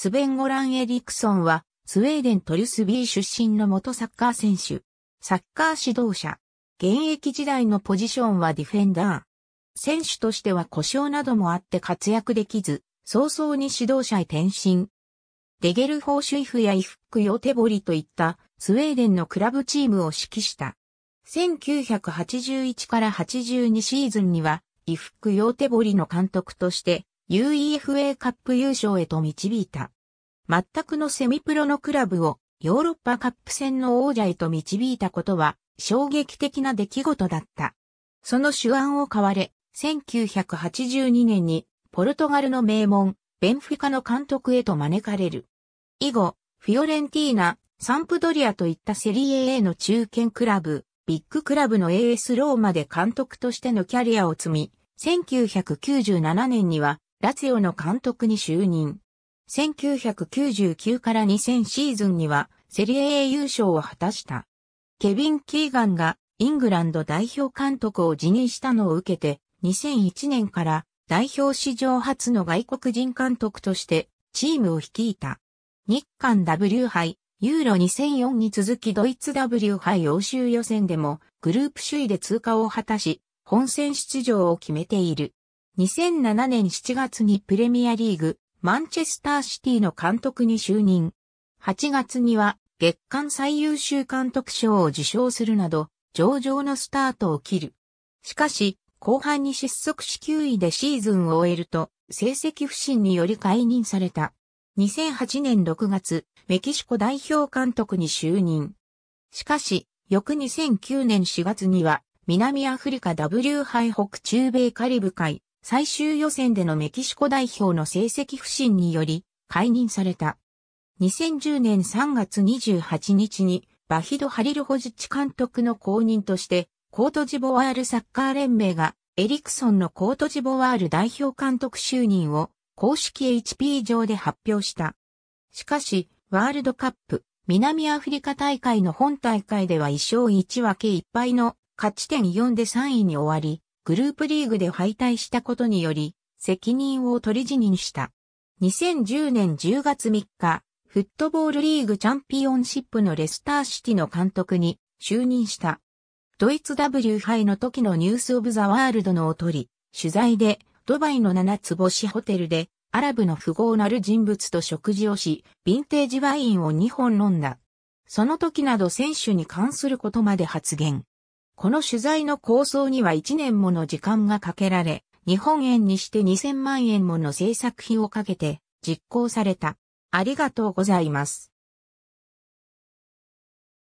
スベンゴラン・エリクソンは、スウェーデントリュスビー出身の元サッカー選手、サッカー指導者。現役時代のポジションはディフェンダー。選手としては故障などもあって活躍できず、早々に指導者へ転身。デゲルフォーシュイフやイフック・ヨテボリといったスウェーデンのクラブチームを指揮した。1981から82シーズンには、イフック・ヨーテボリの監督として UEFA カップ優勝へと導いた。全くのセミプロのクラブをヨーロッパカップ戦の王者へと導いたことは衝撃的な出来事だった。その手腕を買われ、1982年にポルトガルの名門、ベンフィカの監督へと招かれる。以後、フィオレンティーナ、サンプドリアといったセリエ A の中堅クラブ、ビッグクラブの AS ローマで監督としてのキャリアを積み、1997年にはラツヨの監督に就任。1999から2000シーズンにはセリエ A 優勝を果たした。ケビン・キーガンがイングランド代表監督を辞任したのを受けて2001年から代表史上初の外国人監督としてチームを率いた。日韓 W 杯、ユーロ2004に続きドイツ W 杯欧州予選でもグループ首位で通過を果たし、本戦出場を決めている。2007年7月にプレミアリーグ、マンチェスターシティの監督に就任。8月には月間最優秀監督賞を受賞するなど、上々のスタートを切る。しかし、後半に失速し9位でシーズンを終えると、成績不振により解任された。2008年6月、メキシコ代表監督に就任。しかし、翌2009年4月には、南アフリカ W 杯北中米カリブ海最終予選でのメキシコ代表の成績不振により解任された。2010年3月28日にバヒド・ハリルホジッチ監督の後任としてコートジボワールサッカー連盟がエリクソンのコートジボワール代表監督就任を公式 HP 上で発表した。しかし、ワールドカップ南アフリカ大会の本大会では1勝1分け1敗の勝ち点4で3位に終わり、グループリーグで敗退したことにより、責任を取り辞任した。2010年10月3日、フットボールリーグチャンピオンシップのレスターシティの監督に就任した。ドイツ W 杯の時のニュースオブザワールドのおとり、取材でドバイの7つ星ホテルでアラブの富豪なる人物と食事をし、ヴィンテージワインを2本飲んだ。その時など選手に関することまで発言。この取材の構想には1年もの時間がかけられ、日本円にして2000万円もの制作費をかけて実行された。ありがとうございます。